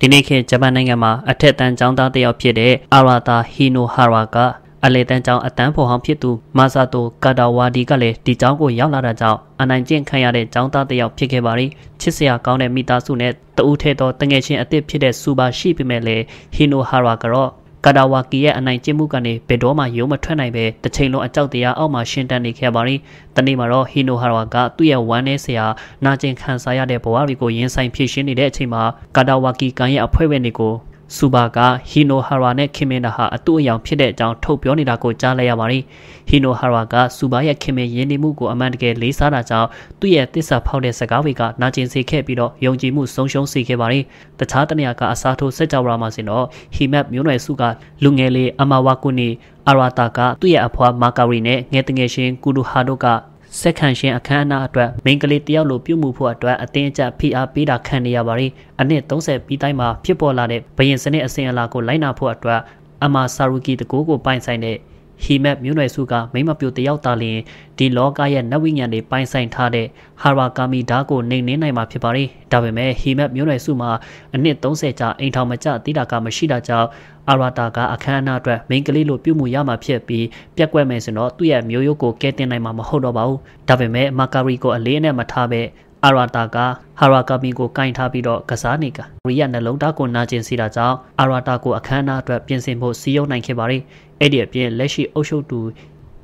ဒီနေ့ခေတ်ဂျပန်နိုင်ငံမှာအထက်တန်းကျောင်းသားတစ်ယောက်ဖြစ်တဲ့အာရာတာဟီနိုဟာရာကအလေတန်းကျောင်းအတန်းဖော်ဟောင်းဖြစ်သူမာဆာတိုကာတာဝါဒီကလည်းဒီကျောင်းကိုရောက်လာတာကြောင့်အနိုင်ကျင့်ခံရတဲ့ကျောင်းသားတစ်ယောက်ဖြစ်ခဲ့ပါရီချစ်စရာကောင်းတဲ့မိသားစုနဲ့တဦးထဲသောတငယ်ချင်းအသစ်ဖြစ်တဲ့စူပါရှိပေမဲ့လည်းဟီနိုဟာရာကတော့ကာတာဝါကီရဲ့အနိုင်ကျင့်မှုကနေဘယ်တော့မှရုံးမထွက်နိုင်ပဲတစ်ချိန်လုံးအကြောက်တရားအောက်မှာရှင်တန်နေခဲ့ပါရင်တနေ့မှာတော့ဟီနိုဟာရာကသူ့ရဲ့ဝမ်းနည်းစရာနာကျင်ခံစားရတဲ့ဘဝတွေကိုရင်ဆိုင်ဖြည့်ရှင်းနေတဲ့အချိန်မှာကာတာဝါကီကန်ရဲ့အဖွဲ့ဝင်တွေကိုဆူဘာကဟီနိုဟာရာနဲ့ခင်မင်နာဟာအတူအယောင်ဖြစ်တဲ့အကြောင်းထုတ်ပြောနေတာကိုကြားလိုက်ရပါတယ်။ဟီနိုဟာရာကဆူဘာရဲ့ခင်မင်ရင်းနှီးမှုကိုအမှန်တကယ်လေးစားတာကြောင့်သူ့ရဲ့တစ္ဆာဖောက်တဲ့စကားတွေကနာကျင်စေခဲ့ပြီးတော့ယုံကြည်မှုဆုံးရှုံးစေခဲ့ပါတယ်။တခြားတနေရာကအစားထိုးဆက်ကြဝရာမှာစင်တော့ဟီမက်မျိုးနွယ်စုကလူငယ်လေးအမဝါကုနီအာရာတာကသူ့ရဲ့အဖွားမာကာရီနဲ့ငယ်တငယ်ရှင်ကူဒူဟာတို့ကစက်ခံရှင်အခမ်းအနားအတွက်မိန်းကလေးတယောက်လိုပြုမှုဖို့အတွက်အတင်းအကျပ်ဖိအားပေးတာခံနေရပါတယ်။အနှစ်30ပြီးတိုင်းမှာဖြစ်ပေါ်လာတဲ့ဘရင်စနစ်အစဉ်အလာကိုလိုက်နာဖို့အတွက်အမဆာရူကီတကူကိုပိုင်ဆိုင်တဲ့ဟီမက်မျိုးနွယ်စုကမိမပြိုတယောက်သားလျင်ဒီလောကရဲ့နတ်ဝိညာဉ်တွေပိုင်ဆိုင်ထားတဲ့ဟာရာကာမီဓာတ်ကိုနှိမ်နင်းနိုင်မှာဖြစ်ပါတယ်။ဒါပေမဲ့ဟီမက်မျိုးနွယ်စုမှာအနှစ်30ကြာအိမ်ထောင်မကျတိတာကမရှိတာကြောင့်အာရာတာကအခမ်းအနားအတွက်မိန်းကလေးလိုပြုမှုရမှာဖြစ်ပြီးပြက်ကွက်မယ်ဆိုတော့သူ့ရဲ့မျိုးရိုးကိုကဲတင်နိုင်မှာမဟုတ်တော့ပါဘူး။ဒါပေမဲ့မာကာရီကိုအလေးအနက်မထားပဲအာရာတာကဟာရာကာမီကိုကင်ထားပြီးတော့ကစားနေကရီယာနှလုံးသားကိုနာကျင်စေတာကြောင့်အာရာတာကိုအခမ်းအနားအတွက်ပြင်ဆင်ဖို့စီးရုံနိုင်ခဲ့ပါသေးတယ်။အဲ့ဒီအပြင်လက်ရှိအုပ်ချုပ်သူ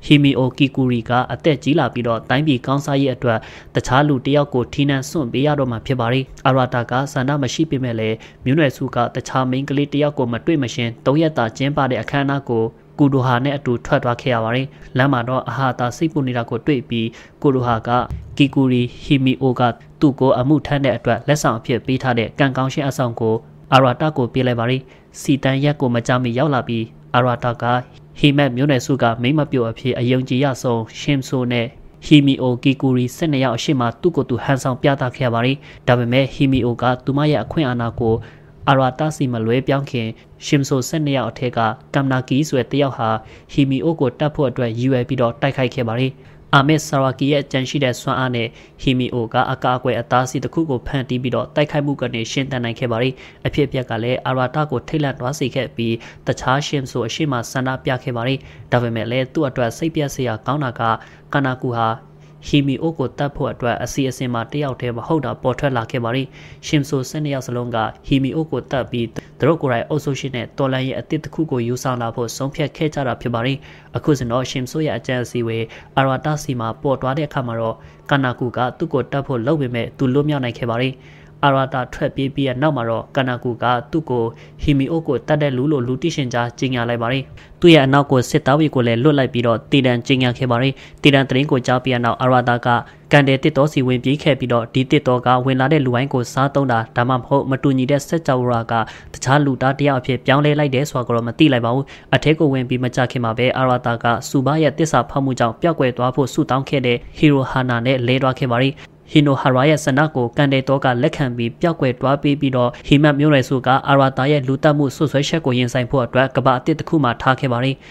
ဟီမီအိုကီကူရီကအသက်ကြီးလာပြီးတော့တိုင်းပြည်ကောင်းစားရေးအတွက်တခြားလူတယောက်ကိုထီနန်စွန့်ပေးရတော့မှာဖြစ်ပါလေအာရာတာကဆန္ဒမရှိပေမဲ့လည်းမြို့နယ်စုကတခြားမိန်းကလေးတယောက်ကိုမတွေ့မရှင်း၃ရက်တာကျင်းပတဲ့အခမ်းအနားကိုကိုဒိုဟာနဲ့အတူထွက်သွားခဲ့ရပါတယ်။လမ်းမှာတော့အဟာတာစိတ်ပူနေတာကိုတွေ့ပြီးကိုဒိုဟာကကီကူရီဟီမီအိုကသူ့ကိုအမှုထမ်းတဲ့အတွက်လက်ဆောင်အဖြစ်ပေးထားတဲ့ကံကောင်းရှင်အဆောင်ကိုအာရာတာကိုပေးလိုက်ပါတယ်။စီတန်ရက်ကိုမကြမီရောက်လာပြီးအာရာတာကဟီမက်မျိုးနွယ်စုကမိမပြုတ်အဖြစ်အယုံကြည်ရဆုံးရှင်ဆိုနဲ့ဟီမီအိုကီကူရီ၁၂ရောက်အရှိမသူ့ကိုယ်သူဟန်ဆောင်ပြသခဲ့ရပါတယ်။ဒါပေမဲ့ဟီမီအိုကသူမရဲ့အခွင့်အာဏာကိုအာရာတာစီမလွဲပြောင်းခင်ရှင်ဆို၁၂ရောက်အထက်ကကမ်နာကီဆိုတဲ့တယောက်ဟာဟီမီအိုကိုတတ်ဖို့အတွက်ရည်ရွယ်ပြီးတော့တိုက်ခိုက်ခဲ့ပါတယ်။အာမစ်ဆာရာကီရဲ့ကြံရှိတဲ့စွမ်းအားနဲ့ဟီမီအိုကအကာအကွယ်အသားစီတစ်ခုကိုဖန်တီးပြီးတော့တိုက်ခိုက်မှုကနေရှင်းတန်နိုင်ခဲ့ပါတယ်။အဖြစ်အပျက်ကလည်းအာရာတာကိုထိတ်လန့်သွားစေခဲ့ပြီးတခြားရှင်ဆိုအရှိမဆန္ဒပြခဲ့ပါတယ်။ဒါပေမဲ့လည်းသူ့အတွက်စိတ်ပြက်စရာကောင်းတာကကနာကူဟာဟီမီအိုကိုတတ်ဖို့အတွက်အစီအစဉ်မှာတယောက်တည်းမဟုတ်တာပေါ်ထွက်လာခဲ့ပါရီရှင်ဆို၁၂ယောက်စလုံးကဟီမီအိုကိုတတ်ပြီးသူတို့ကိုယ်တိုင်အုပ်စုရှိတဲ့တော်လန်ရဲ့အသစ်တစ်ခုကိုယူဆောင်လာဖို့ဆုံးဖြတ်ခဲ့ကြတာဖြစ်ပါရီအခုစင်တော့ရှင်ဆိုရဲ့အကြံအစီဝေအာရာတာစီမှာပေါ်ထွားတဲ့အခါမှာတော့ကာနာကူကသူ့ကိုတတ်ဖို့လုပ်ပေမဲ့သူလွတ်မြောက်နိုင်ခဲ့ပါရီ။အာရာတာထွက်ပြေးပြီးတဲ့နောက်မှာတော့ကနာကူကသူ့ကိုဟီမီအိုကိုတတ်တဲ့လူလို့လူတိရှင်ကြားကြီးညာလိုက်ပါတယ်။သူ့ရဲ့အနောက်ကိုစစ်သားတွေကိုလည်းလွတ်လိုက်ပြီးတော့တီတန်ကြီးညာခဲ့ပါတယ်။တီတန်တရင်ကိုကြားပြီးတဲ့နောက်အာရာတာကကန်တယ်တစ်တော်စီဝင်ပြေးခဲ့ပြီးတော့ဒီတစ်တော်ကဝင်လာတဲ့လူဝိုင်းကိုစားသုံးတာဒါမှမဟုတ်မတူညီတဲ့ဆက်ကြောရာကတခြားလူသားတယောက်အဖြစ်ပြောင်းလဲလိုက်တယ်ဆိုတာကတော့မသိလိုက်ပါဘူးအထက်ကိုဝင်ပြီးမကြခင်မှာပဲအာရာတာကစူဘာရဲ့တစ္ဆာဖောက်မှုကြောင့်ပျောက်ကွယ်သွားဖို့ဆူတောင်းခဲ့တဲ့ဟီရိုဟာနာနဲ့လဲတွားခဲ့ပါရီဟီနိုဟာရာရဲ့ဆန္ဒကိုကန်တေတောကလက်ခံပြီးပြောက်ွယ်တွားပေးပြီးတော့ဟီမတ်မျိုးရယ်စုကအာရာတာရဲ့လူတက်မှုဆွဆွဲချက်ကိုရင်ဆိုင်ဖို့အတွက်ကမ္ဘာအသစ်တစ်ခုမှထားခဲ့ပါတယ်။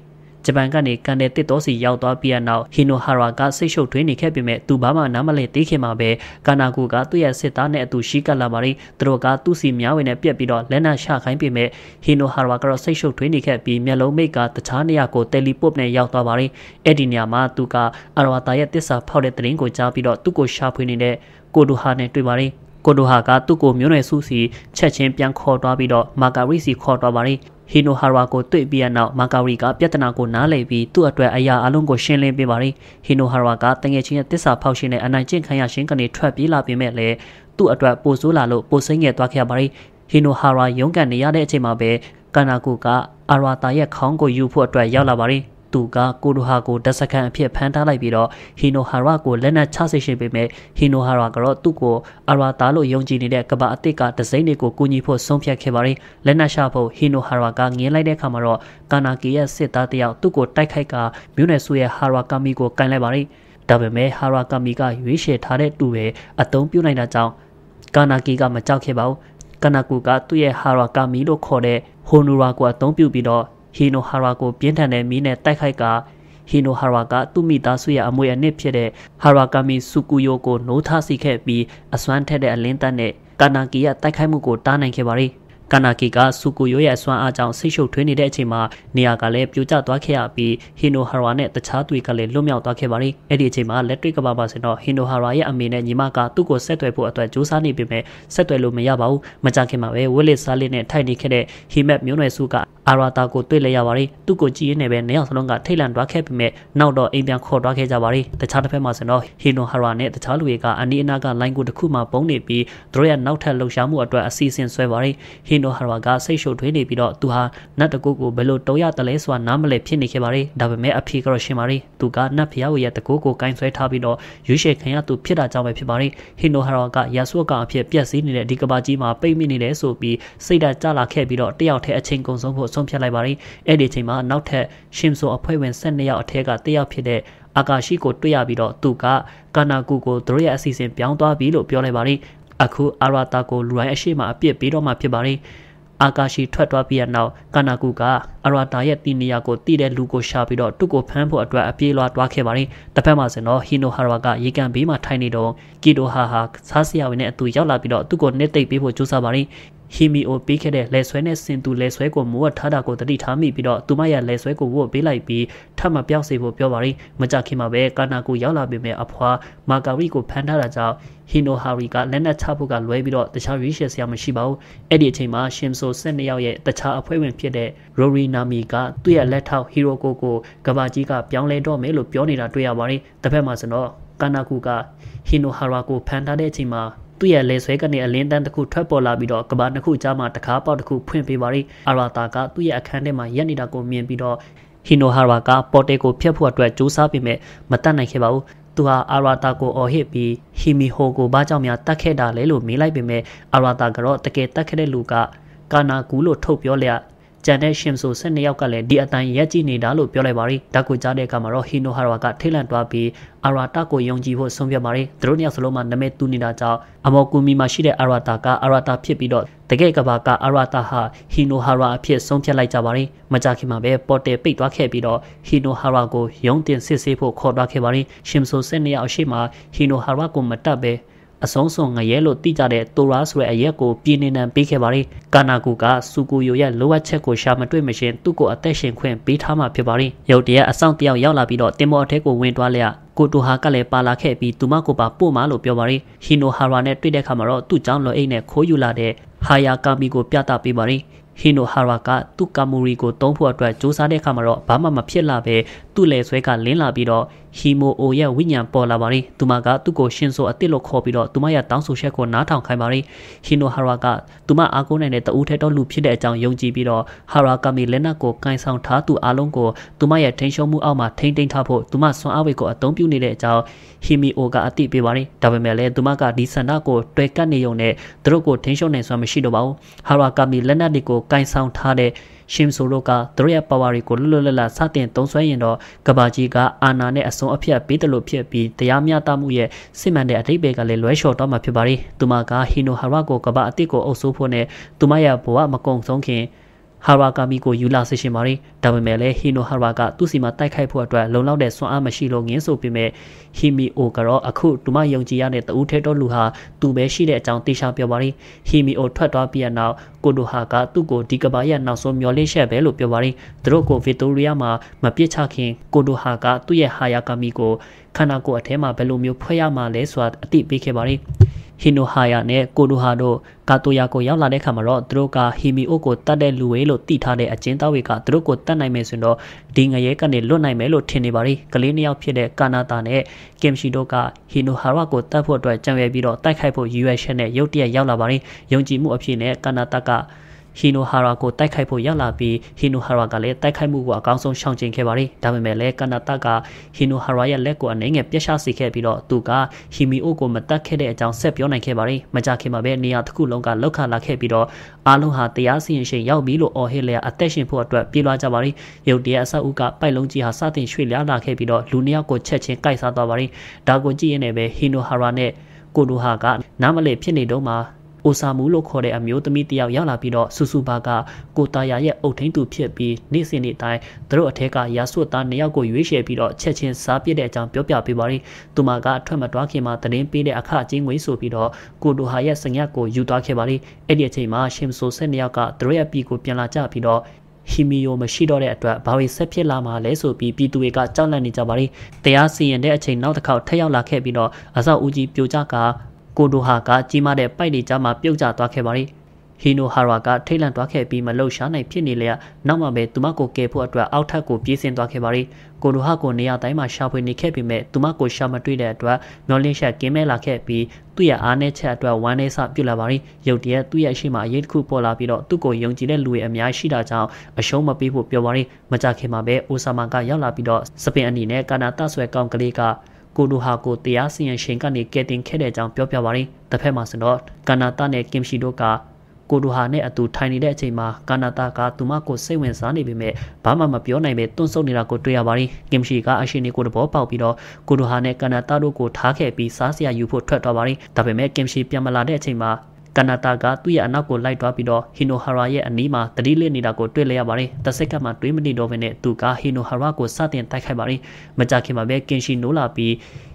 ဂျပန်ကနေကန်တဲ့တစ်တော်စီရောက်သွားပြီးတဲ့နောက်ဟီနိုဟာရာကစိတ်ရှုပ်ထွေးနေခဲ့ပေမဲ့သူဘာမှနားမလည်သေးခင်မှာပဲကာနာကိုကသူ့ရဲ့စစ်သားနဲ့အတူရှိကလာပါရင်သူတို့ကသူ့စီများဝင်နဲ့ပြက်ပြီးတော့လက်နက်ချခိုင်းပေမဲ့ဟီနိုဟာရာကတော့စိတ်ရှုပ်ထွေးနေခဲ့ပြီးမျက်လုံးမိတ်ကတခြားနေရာကိုတယ်လီပို့နဲ့ရောက်သွားပါရင်အဲ့ဒီနေရာမှာသူကအာရဝတာရဲ့တစ္ဆာဖောက်တဲ့တရင်ကိုကြားပြီးတော့သူ့ကိုရှာဖွေနေတဲ့ကိုဒူဟာနဲ့တွေ့ပါရင်ကိုဒိုဟာကသူ့ကိုမျိုးနွယ်စုစီချက်ချင်းပြန်ခေါ်သွားပြီးတော့မာကာရီစီခေါ်သွားပါတယ်ဟီနိုဟာရာကိုတွေ့ပြီးတဲ့နောက်မာကာရီကပြဿနာကိုနားလည်ပြီးသူ့အတွက်အရာအလုံးကိုရှင်းလင်းပေးပါတယ်ဟီနိုဟာရာကတငယ်ချင်းရဲ့တစ္ဆာဖောက်ရှင်နဲ့အနိုင်ကျင့်ခံရရှင်ကနေထွက်ပြေးလာပေမဲ့လည်းသူ့အတွက်ပိုဆိုးလာလို့ပိုစိမ့်ငယ်သွားခဲ့ရပါတယ်ဟီနိုဟာရာရုန်းကန်နေရတဲ့အချိန်မှာပဲကာနာကူကအာရာတာရဲ့ခေါင်းကိုယူဖို့အတွက်ရောက်လာပါတယ်သူကကိုရိုဟာကိုဒက်စကန်အဖြစ်ဖမ်းထားလိုက်ပြီးတော့ဟီနိုဟာရာကိုလက်နက်ချစစ်ရှင်ပေးမယ်ဟီနိုဟာရာကတော့သူ့ကိုအာရာတာလို့ယုံကြည်နေတဲ့ကမ္ဘာအသစ်ကဒဇိမ့်တွေကိုကူညီဖို့ဆုံးဖြတ်ခဲ့ပါတယ်လက်နက်ချဖို့ဟီနိုဟာရာကငင်းလိုက်တဲ့အခါမှာတော့ကာနာကီရဲ့စစ်သားတယောက်သူ့ကိုတိုက်ခိုက်ကမြို့နယ်ဆိုရဲ့ဟာရာကာမီကိုကန်လိုက်ပါတယ်ဒါပေမဲ့ဟာရာကာမီကရွေးချယ်ထားတဲ့သူပဲအသုံးပြုနိုင်တာကြောင့်ကာနာကီကမကြောက်ခဲ့ပါဘူးကနာကူကသူ့ရဲ့ဟာရာကာမီလို့ခေါ်တဲ့ဟိုနူရာကိုအသုံးပြုပြီးတော့ဟီနိုဟာရာကိုပြင်းထန်တဲ့မီးနဲ့တိုက်ခိုက်ကဟီနိုဟာရာကသူ့မိသားစုရဲ့အမွေအနှစ်ဖြစ်တဲ့ဟာရာကာမီဆူကူယိုကိုနှိုးထစီခဲ့ပြီးအစွမ်းထက်တဲ့အလင်းတက်နဲ့ကာနာကီရဲ့တိုက်ခိုက်မှုကိုတားနိုင်ခဲ့ပါသေးတယ်ကာနာကီကဆူကိုရိုးရဲ့အစွမ်းအားကြောင့်ဆိတ်ရှုပ်ထွေးနေတဲ့အချိန်မှာနေရာကလည်းပြိုကျသွားခဲ့ရပြီးဟီနိုဟာရာနဲ့တခြားသူတွေကလည်းလွတ်မြောက်သွားခဲ့ပါတယ်။အဲ့ဒီအချိန်မှာလက်တွေ့ကဘာပါစင်တော့ဟီနိုဟာရာရဲ့အမေနဲ့ညီမကသူ့ကိုဆက်သွယ်ဖို့အတွက်ကြိုးစားနေပေမဲ့ဆက်သွယ်လို့မရပါဘူး။မကြခင်မှာပဲဝက်လက်စားလေးနဲ့ထိုက်နေခဲ့တဲ့ဟီမက်မျိုးနွယ်စုကအာရာတာကိုတွေ့လဲရပါတယ်။သူ့ကိုကြည်ရင်းနဲ့ပဲနေအောင်စလုံးကထိတ်လန့်သွားခဲ့ပေမဲ့နောက်တော့အိမ်ပြန်ခေါ်သွားခဲ့ကြပါတယ်။တခြားတစ်ဖက်မှာစင်တော့ဟီနိုဟာရာနဲ့တခြားလူတွေကအနီးအနားကလိုင်းကိုတစ်ခုမှပုံနေပြီးသူတို့ရဲ့နောက်ထပ်လှုပ်ရှားမှုအတွက်အစီအစဉ်ဆွဲပါတယ်။ဟီင်ဒိုဟာရာကစိတ်ရှုပ်ထွေးနေပြီးတော့သူဟာနတ်တကုတ်ကိုဘယ်လိုတုံးရတလဲဆိုတာနားမလည်ဖြစ်နေခဲ့ပါတယ်ဒါပေမဲ့အဖေကတော့ရှင်ပါတယ်သူကနတ်ဖျားကိုရဲ့တကုတ်ကိုကင်ဆွဲထားပြီးတော့ရွေးချယ်ခံရသူဖြစ်တာကြောင့်ပဲဖြစ်ပါတယ်ဟင်ဒိုဟာရာကရာစုကအဖြစ်ပြက်စီးနေတဲ့ဒီကဘာကြီးမှာပိတ်မိနေတယ်ဆိုပြီးစိတ်ဓာတ်ကျလာခဲ့ပြီးတော့တယောက်တည်းအချိန်ကုန်ဆုံးဖို့ဆုံးဖြတ်လိုက်ပါတယ်အဲ့ဒီအချိန်မှာနောက်ထပ်ရှင်ဆိုအဖွဲ့ဝင်၁၂ယောက်အထက်ကတယောက်ဖြစ်တဲ့အာကာရှိကိုတွေ့ရပြီးတော့သူကကာနာကူကိုသူတို့ရဲ့အစီအစဉ်ပြောင်းသွားပြီလို့ပြောလိုက်ပါတယ်အခုအာရာတာကိုလူတိုင်းအရှိမအပြစ်ပေးတော့မှဖြစ်ပါတယ်အာကာရှိထွက်သွားပြီးတဲ့နောက်ကာနာကုကအာရာတာရဲ့တီနီယာကိုတိတဲ့လူကိုရှာပြီးတော့သူ့ကိုဖမ်းဖို့အတွက်အပြေးလွှာသွားခဲ့ပါတယ်။တစ်ဖက်မှာစင်တော့ဟီနိုဟာရာကရေကန်ဘေးမှာထိုင်နေတော့ကီတိုဟာဟာစားစရာဝင်နဲ့အတူရောက်လာပြီးတော့သူ့ကိုနှစ်သိပ်ပေးဖို့ကြိုးစားပါတယ်ဟီမီအိုပေးခဲ့တဲ့လက်ဆွဲနဲ့ဆင်သူလက်ဆွဲကိုမိုးဝထားတာကိုတတိထားမိပြီးတော့သူမရဲ့လက်ဆွဲကိုဝတ်ပေးလိုက်ပြီးထပ်မပြောက်စေဖို့ပြောပါရင်မကြခင်မှာပဲကာနာကိုရောက်လာပေမဲ့အဖွာမာကာရီကိုဖမ်းထားတာကြောင့်ဟီနိုဟာရီကလက်နက်ချဖို့ကလွဲပြီးတော့တခြားရီရှယ်ဆရာမရှိပါဘူးအဲ့ဒီအချိန်မှာရှင်ဆို12ယောက်ရဲ့တခြားအဖွဲ့ဝင်ဖြစ်တဲ့ရိုရီနာမီကသူ့ရဲ့လက်ထောက်ဟီရိုကိုကိုကဘာကြီးကပြောင်းလဲတော့မယ်လို့ပြောနေတာတွေ့ရပါတယ်တစ်ဖက်မှာဆိုတော့ကာနာကူကဟီနိုဟာရာကိုဖမ်းထားတဲ့အချိန်မှာသူ့ရဲ့လေဆွဲကနေအလင်းတန်းတစ်ခုထွက်ပေါ်လာပြီးတော့ကဘာတစ်ခုကြားမှာတကားပေါက်တစ်ခုဖွင့်ပေးပါရီအာရာတာကသူ့ရဲ့အခန်းထဲမှာရက်နေတာကိုမြင်ပြီးတော့ဟီနိုဟာရာကပေါ်တေကိုဖျက်ဖို့အတွက်ကြိုးစားပေမဲ့မတတ်နိုင်ခဲ့ပါဘူးသူဟာအာရာတာကိုအော်ဟစ်ပြီးဟီမီဟိုကိုဘာကြောင့်များတတ်ခဲ့တာလဲလို့မေးလိုက်ပေမဲ့အာရာတာကတော့တကယ်တတ်ခဲ့တဲ့လူကကာနာကူလို့ထုတ်ပြောလျက်ကြံတဲ့ရှင်ဆို12ယောက်ကလည်းဒီအတိုင်းရက်ကြည့်နေတာလို့ပြောလိုက်ပါရီဒါကိုကြားတဲ့အခါမှာတော့ဟီနိုဟာရာကထိတ်လန့်သွားပြီးအာရာတာကိုယုံကြည်ဖို့ဆုံးဖြတ်ပါရီသူတို့နှစ်ယောက်စလုံးမှာနာမည်တူနေတာကြောင့်အမော်ကူမီမှာရှိတဲ့အာရာတာကအာရာတာဖြစ်ပြီးတော့တကယ်ကဘာကအာရာတာဟာဟီနိုဟာရာအဖြစ်ဆုံးဖြတ်လိုက်ကြပါရီမကြခင်မှာပဲပေါ်တယ်ပိတ်သွားခဲ့ပြီးတော့ဟီနိုဟာရာကိုယုံတင်စစ်ဆေးဖို့ခေါ်သွားခဲ့ပါရီရှင်ဆို12ယောက်အရှိမဟီနိုဟာရာကိုမတတ်ပဲအဆုံးစွန်ငရဲလို့သိကြတဲ့တိုရာဆိုတဲ့အရက်ကိုပြည်နေနံပေးခဲ့ပါတယ်။ကာနာကူကစူကူယိုရဲ့လိုအပ်ချက်ကိုရှာမတွေ့မရှင်သူ့ကိုအသက်ရှင်ခွင့်ပေးထားမှဖြစ်ပါတယ်။ရုတ်တရက်အဆောင်တယောက်ရောက်လာပြီးတော့တင်မောအထက်ကိုဝင်သွားလျက်ကိုတိုဟာကလည်းပါလာခဲ့ပြီးသူမကိုပါပို့မလို့ပြောပါတယ်။ဟီနိုဟာရာနဲ့တွေ့တဲ့အခါမှာတော့သူ့ကြောင့်လောအိတ်နဲ့ခိုးယူလာတဲ့ဟာယာကာမီကိုပြသပေးပါတယ်။ဟီနိုဟာရာကသူ့ကာမူရီကိုတုံးဖို့အတွက်စူးစမ်းတဲ့အခါမှာတော့ဘာမှမဖြစ်လာပဲသူ့လေဆွဲကလင်းလာပြီးတော့ဟီမိုအိုရဲ့ဝိညာဉ်ပေါ်လာပါတယ်သူမကသူ့ကိုရှင်ဆိုအစ်စ်လို့ခေါ်ပြီးတော့သူမရဲ့တောင်းဆိုချက်ကိုနားထောင်ခိုင်းပါတယ်ဟီနိုဟာရာကသူမအားကိုးနိုင်တဲ့တဦးထဲတော့လူဖြစ်တဲ့အကြောင်းယုံကြည်ပြီးတော့ဟာရာကမီလက်နက်ကိုကန်ဆောင်ထားသူအလုံးကိုသူမရဲ့ထိန်းချုပ်မှုအောက်မှာထိန်းသိမ်းထားဖို့သူမဆွမ်းအားဝေကိုအသုံးပြုနေတဲ့အကြောင်းဟီမီအိုကအသိပေးပါတယ်ဒါပေမဲ့လည်းသူမကဒီဆန္ဒကိုတွေ့ကတ်နေုံနဲ့သူတို့ကိုထိန်းချုပ်နိုင်စွမ်းမရှိတော့ပါဘူးဟာရာကမီလက်နက်တွေကိုကန်ဆောင်ထားတဲ့ရှင်ဆိုတို့ကသူတို့ရဲ့ power တွေကိုလွတ်လွတ်လပ်လပ်စတင်သုံးစွဲရင်တော့ကဘာကြီးကအာဏာနဲ့အစွန်အဖျက်ပေးတယ်လို့ဖြစ်ပြီးတရားမျှတမှုရဲ့စစ်မှန်တဲ့အတိတ်ပဲကလည်းလွဲလျှော်တော့မှာဖြစ်ပါ रे သူမကဟီနိုဟာရကိုကဘာအတိတ်ကိုအုပ်စိုးဖို့နဲ့သူမရဲ့ဘဝမကုံဆုံးခင်ဟာရာကာမီကိုယူလာစေရှင်ပါတယ်။ဒါပေမဲ့လည်းဟီနိုဟာရာကသူ့စီမှာတိုက်ခိုက်ဖို့အတွက်လုံလောက်တဲ့စွမ်းအားမရှိလို့ငင်းဆိုပေမဲ့ဟီမီအိုကတော့အခုဒူမယုံကြည်ရတဲ့တဦးထဲတော်လူဟာသူပဲရှိတဲ့အကြောင်းသိချပြောပါတယ်။ဟီမီအိုထွက်သွားပြီးတဲ့နောက်ကိုဒိုဟာကသူ့ကိုဒီကဘာရဲ့နောက်ဆုံးမျောလင့်ချက်ပဲလို့ပြောပါတယ်။သူတို့ကိုဗစ်တိုးရီးယားမှာမပစ်ချခင်ကိုဒိုဟာကသူ့ရဲ့ဟာယာကာမီကိုခန္ဓာကိုယ်အထဲမှာဘယ်လိုမျိုးဖွဲ့ရမှာလဲဆိုတာအသိပေးခဲ့ပါတယ်။ဟီနိုဟာယာနဲ့ကိုဒိုဟာတို့ကာတိုယာကိုရောက်လာတဲ့အခါမှာတော့သူတို့ကဟီမီအိုကိုတတ်တဲ့လူဝေးလို့သိထားတဲ့အကျဉ်းသားတွေကသူတို့ကိုတတ်နိုင်မယ်ဆိုရင်တော့ဒီငရဲကနေလွတ်နိုင်မယ်လို့ထင်နေပါ ರಿ ကလေးနှစ်ယောက်ဖြစ်တဲ့ကာနာတာနဲ့ကင်ရှီတို့ကဟီနိုဟာရာကိုတတ်ဖို့အတွက်ကြံရွယ်ပြီးတော့တိုက်ခိုက်ဖို့ရည်ရွယ်ချက်နဲ့ရုတ်တရက်ရောက်လာပါ ರಿ ယုံကြည်မှုအဖြစ်နဲ့ကာနာတာကဟီနိုဟာရာကိုတိုက်ခိုက်ဖို့ရောက်လာပြီးဟီနိုဟာရာကလည်းတိုက်ခိုက်မှုကိုအကောင်းဆုံးရှောင်ကျဉ်ခဲ့ပါတယ်။ဒါပေမဲ့လည်းကနာတကဟီနိုဟာရာရဲ့လက်ကိုအနှိမ်ငယ်ပြက်ရှာစေခဲ့ပြီးတော့သူကဟီမီအိုကိုမတတ်ခဲ့တဲ့အကြောင်းဆက်ပြောနိုင်ခဲ့ပါတယ်။မကြခင်မှာပဲနေရာတစ်ခုလုံးကလောက်ခလာခဲ့ပြီးတော့အားလုံးဟာတရားစီရင်ရှင်ရောက်ပြီလို့အော်ဟစ်လျက်အသက်ရှင်ဖို့အတွက်ပြေးလွှားကြပါတယ်။ရုတ်တရက်အဆောက်အဦကပိုက်လုံးကြီးဟာစတင်ရွှေ့လျားလာခဲ့ပြီးတော့လူနှစ်ယောက်ကိုချက်ချင်းကိုက်စားသွားပါတယ်။ဒါကိုကြည့်ရင်လည်းဟီနိုဟာရာနဲ့ကိုလိုဟာကနားမလည်ဖြစ်နေတော့မှအိုဆာမူလို့ခေါ်တဲ့အမျိုးသမီးတယောက်ရောက်လာပြီးတော့ဆူဆူဘာကကိုတာယာရဲ့အုပ်ထိန်းသူဖြစ်ပြီးနေ့စဉ်နေ့တိုင်းသူတို့အထက်ကရာဆွတ်သားနှစ်ယောက်ကိုရွေးချယ်ပြီးတော့ချက်ချင်းစားပြစ်တဲ့အကြောင်းပြောပြပေးပါရင်သူမကအထွက်မတော်ခင်မှာသတင်းပေးတဲ့အခချင်းငွေဆိုပြီးတော့ကိုတိုဟာရဲ့စင်ရက်ကိုယူသွားခဲ့ပါရင်အဲ့ဒီအချိန်မှာရှင်ဆိုဆက်နှစ်ယောက်ကသူတို့ရဲ့ပြည်ကိုပြန်လာကြပြီးတော့ဟီမီယိုမရှိတော့တဲ့အတွက်ဘာတွေဆက်ဖြစ်လာမှာလဲဆိုပြီးပြည်သူတွေကကြောက်လန့်နေကြပါတယ်။တရားစီရင်တဲ့အချိန်နောက်တစ်ခေါက်ထပ်ရောက်လာခဲ့ပြီးတော့အဆောက်အဦကြီးပြိုကျကကိုဒိုဟာကကြီးမားတဲ့ပိုက်တွေကြားမှာပြုတ်ကျသွားခဲ့ပါတယ်။ဟီနိုဟာရာကထိတ်လန့်သွားခဲ့ပြီးမလှုပ်ရှားနိုင်ဖြစ်နေလျက်နောက်မှပဲသူမကိုကယ်ဖို့အတွက်အောက်ထပ်ကိုပြေးဆင်းသွားခဲ့ပါတယ်။ကိုဒိုဟာကိုနေရာတိုင်းမှာရှာဖွေနေခဲ့ပေမဲ့သူမကိုရှာမတွေ့တဲ့အတွက်မျောလင်းချက်ကင်းမဲ့လာခဲ့ပြီးသူ့ရဲ့အားနည်းချက်အတွက်ဝမ်းနည်းစပြုတ်လာပါတယ်။ရုတ်တရက်သူ့ရဲ့အရှိမအရေးတစ်ခုပေါ်လာပြီးတော့သူ့ကိုယုံကြည်တဲ့လူတွေအများရှိတာကြောင့်အရှုံးမပေးဖို့ပြောပါတယ်။မကြခင်မှာပဲအိုဆာမာကရောက်လာပြီးတော့စပင်အနီနဲ့ကာနာတဆွဲကောင်ကလေးကကိုနိုဟာကိုတရားစီရင်ရှင်ကနေကဲတင်ခဲ့တဲ့အကြောင်းပြောပြပါရင်းတစ်ဖက်မှာဆိုတော့ကာနာတာနဲ့ကင်ရှီတို့ကကိုဒိုဟာနဲ့အတူထိုင်နေတဲ့အချိန်မှာကာနာတာကသူမကိုစိတ်ဝင်စားနေပေမဲ့ဘာမှမပြောနိုင်ပဲတွန့်ဆုတ်နေတာကိုတွေ့ရပါတယ်။ကင်ရှီကအရှင်နေကိုတဘောပေါက်ပြီးတော့ကိုဒိုဟာနဲ့ကာနာတာတို့ကိုထားခဲ့ပြီးစားစရာယူဖို့ထွက်သွားပါတယ်။ဒါပေမဲ့ကင်ရှီပြန်မလာတဲ့အချိန်မှာကနာတာကသူ့ရဲ့အနောက်ကိုလိုက်သွားပြီးတော့ဟီနိုဟာရာရဲ့အနီးမှာတတိလစ်နေတာကိုတွေ့လျရပါတယ်တစ်စက္ကန့်မှတွေးမနေတော့ဘဲနဲ့သူကဟီနိုဟာရာကိုစတင်တိုက်ခိုက်ပါတယ်မကြခင်မှာပဲကင်ရှီနိုလာပြီး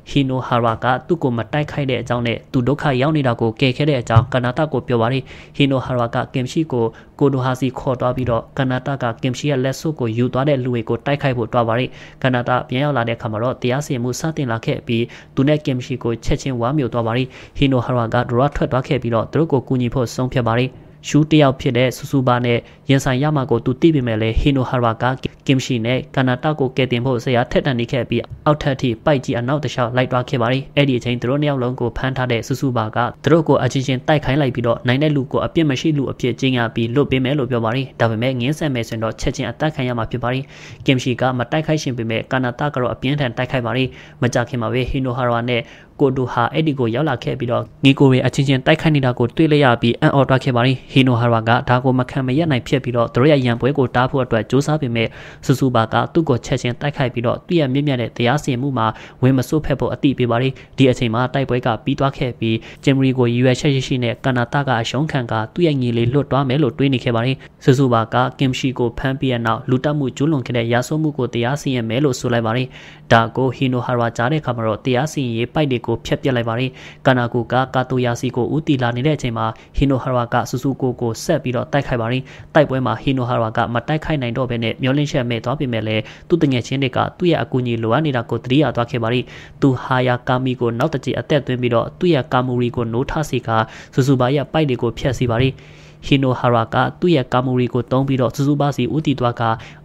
ဟီနိုဟာရာကသူ့ကိုမတိုက်ခိုက်တဲ့အကြောင်းနဲ့သူဒုက္ခရောက်နေတာကိုကယ်ခဲ့တဲ့အကြောင်းကနာတာကိုပြောပါရယ်ဟီနိုဟာရာကကင်ရှိကိုကိုဒိုဟာစီခေါ်သွားပြီးတော့ကနာတာကကင်ရှိရဲ့လက်စွပ်ကိုယူသွားတဲ့လူတွေကိုတိုက်ခိုက်ဖို့တွားပါရယ်ကနာတာပြန်ရောက်လာတဲ့အခါမှာတော့တရားစီရင်မှုစတင်လာခဲ့ပြီးသူနဲ့ကင်ရှိကိုချက်ချင်းဝါမျိုးသွားပါရယ်ဟီနိုဟာရာကဒရော့ထွက်သွားခဲ့ပြီးတော့သူတို့ကိုကူညီဖို့ဆုံးဖြတ်ပါရယ်ရှူးတယောက်ဖြစ်တဲ့ဆူဆူဘာနဲ့ရင်ဆိုင်ရမှာကိုသူသိပေမဲ့လည်းဟီနိုဟာရာကကင်ရှီနဲ့ကနာတာကိုကယ်တင်ဖို့ဆရာထက်တန်နေခဲ့ပြီးအောက်ထပ်ထိပိုက်ကြီးအနောက်တစ်လျှောက်လိုက်သွားခဲ့ပါတယ်။အဲ့ဒီအချိန်သူတို့နှစ်ယောက်လုံးကိုဖမ်းထားတဲ့ဆူဆူဘာကသူတို့ကိုအချင်းချင်းတိုက်ခိုင်းလိုက်ပြီးတော့နိုင်တဲ့လူကိုအပြစ်မရှိလူအဖြစ်ကျင်းရပြီးလွတ်ပေးမယ်လို့ပြောပါတယ်။ဒါပေမဲ့ငင်းဆန်မယ်ဆိုရင်တော့ချက်ချင်းအသက်ခံရမှာဖြစ်ပါတယ်။ကင်ရှီကမတိုက်ခိုက်ရှင်ပေမဲ့ကနာတာကတော့အပြင်းထန်တိုက်ခိုက်ပါတယ်။မကြခင်မှာပဲဟီနိုဟာရာနဲ့ကိုတိုဟာအဲ့ဒီကိုရောက်လာခဲ့ပြီးတော့နီကိုရဲ့အချင်းချင်းတိုက်ခိုက်နေတာကိုတွေ့လိုက်ရပြီးအံ့ဩသွားခဲ့ပါတယ်ဟီနိုဟာရာကဒါကိုမခံမရနိုင်ဖြစ်ပြီးတော့သူတို့ရဲ့ရန်ပွဲကိုတားဖို့အတွက်ကြိုးစားပေမဲ့ဆူဆူဘာကသူ့ကိုချက်ချင်းတိုက်ခိုက်ပြီးတော့သူ့ရဲ့မြင့်မြတ်တဲ့တရားစီရင်မှုမှာဝင်မဆုဖက်ဖို့အတိပေးပါတယ်ဒီအချိန်မှာတိုက်ပွဲကပြီးသွားခဲ့ပြီးဂျင်မရီကိုရွယ်ချက်ရှိရှိနဲ့ကနာတာကအရှုံးခံကသူ့ရဲ့ညီလေးလွတ်သွားမယ်လို့တွေးနေခဲ့ပါတယ်ဆူဆူဘာကကင်ရှိကိုဖမ်းပြီးရနောက်လူတက်မှုကျူးလွန်ခဲ့တဲ့ရာဆိုးမှုကိုတရားစီရင်မယ်လို့ဆိုလိုက်ပါတယ်ဒါကိုဟီနိုဟာရာကြားတဲ့အခါမှာတော့တရားစီရင်ရေးပိုက်တွေတွေကိုဖျက်ပစ်လိုက်ပါတယ်ကာနာဂူကကာတိုယာစီကိုဦးတီလာနေတဲ့အချိန်မှာဟီနိုဟာရာကဆူဆူကိုကိုဆက်ပြီးတော့တိုက်ခိုက်ပါတယ်တိုက်ပွဲမှာဟီနိုဟာရာကမတိုက်ခိုက်နိုင်တော့ဘဲနဲ့မျောလင့်ချက်မဲ့သွားပေမဲ့လည်းသူ့တငယ်ချင်းတွေကသူ့ရဲ့အကူအညီလိုအပ်နေတာကိုသတိရသွားခဲ့ပါတယ်သူဟာယာကာမီကိုနောက်တစ်ကြိမ်အသက်သွင်းပြီးတော့သူ့ရဲ့ကာမူရီကိုနိုးထစေကဆူဆူဘာရဲ့ပိုက်တွေကိုဖျက်ဆီးပါတယ်ဟီနိုဟာရာကသူ့ရဲ့ကာမူရီကိုတုံးပြီးတော့စူစူပါစီဦးတည်သွားက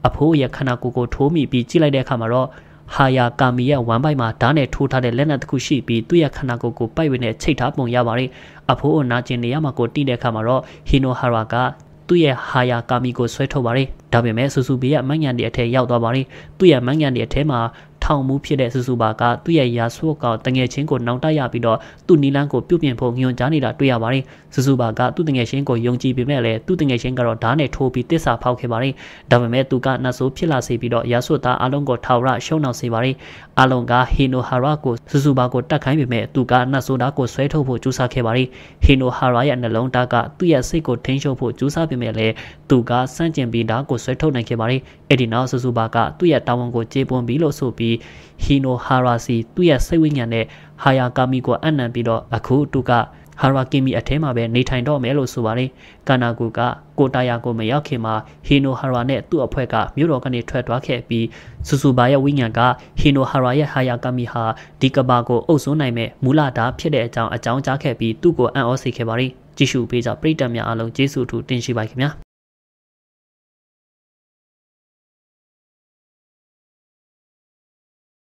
အဖိုးရဲ့ခန္ဓာကိုယ်ကိုထိုးမိပြီးကြိလိုက်တဲ့အခါမှာတော့ဟာယာကာမီရဲ့ဝမ်းပိုက်မှာဓာတ်နဲ့ထိုးထားတဲ့လက်နက်တစ်ခုရှိပြီးသူ့ရဲ့ခန္ဓာကိုယ်ကိုပိုက်ဝင်နဲ့ချိတ်ထားပုံရပါတယ်။အဖိုးအနာကျင်နေရမှာကိုတိတဲ့အခါမှာတော့ဟီနိုဟာရာကသူ့ရဲ့ဟာယာကာမီကိုဆွဲထုတ်ပါတယ်။ဒါပေမဲ့ဆူဆူဘီရဲ့မိုင်းငံတွေအထက်ရောက်သွားပါတယ်။သူ့ရဲ့မိုင်းငံတွေအထက်မှာထောင်မှုဖြစ်တဲ့စုစုပါကသူ့ရဲ့ရာဆွတ်ကောင်တငယ်ချင်းကိုနောင်တရပြီးတော့သူ့နီလန်းကိုပြုတ်ပြင်ဖို့ညွှန်ကြားနေတာတွေ့ရပါတယ်စုစုပါကသူ့တငယ်ချင်းကိုယုံကြည်ပေမဲ့လည်းသူ့တငယ်ချင်းကတော့ဓာတ်နဲ့ထိုးပြီးတစ္ဆာဖောက်ခဲ့ပါတယ်ဒါပေမဲ့သူကနတ်ဆိုးဖြစ်လာစေပြီးတော့ရာဆွတ်သားအလုံးကိုထောင်ရရှုံနှောင်စေပါတယ်အလုံးကဟီနိုဟာရာကိုစုစုပါကိုတတ်ခိုင်းပေမဲ့သူကနတ်ဆိုးသားကိုဆွဲထုတ်ဖို့ကြိုးစားခဲ့ပါတယ်ဟီနိုဟာရာရဲ့နှလုံးသားကသူ့ရဲ့စိတ်ကိုထိန်းချုပ်ဖို့ကြိုးစားပေမဲ့လည်းသူကစန့်ကျင်ပြီးဓာတ်ကိုဆွဲထုတ်နိုင်ခဲ့ပါတယ်အဲ့ဒီနောက်စုစုပါကသူ့ရဲ့တာဝန်ကိုကျေပွန်ပြီးလို့ဆိုပြီးဟီနိုဟာရာစီသူ့ရဲ့စိတ်ဝိညာဉ်နဲ့ဟာယာကာမီကိုအနံ့ပြီးတော့အခုတူကဟာရာကီမီအထဲမှာပဲနေထိုင်တော့မယ်လို့ဆိုပါတယ်။ကာနာဂူကကိုတာယာကိုမရောက်ခင်မှာဟီနိုဟာရာနဲ့သူ့အဖွဲ့ကမြို့တော်ကနေထွက်သွားခဲ့ပြီးဆူဆူဘာရဲ့ဝိညာဉ်ကဟီနိုဟာရာရဲ့ဟာယာကမီဟာဒီကဘာကိုအုပ်စိုးနိုင်မဲ့မူလတာဖြစ်တဲ့အကြောင်းအကြောင်းကြားခဲ့ပြီးသူ့ကိုအံ့ဩစေခဲ့ပါတယ်။ကြည့်ရှုပေးကြပရိသတ်များအားလုံးကျေးဇူးထူးတင်ရှိပါခင်ဗျာ။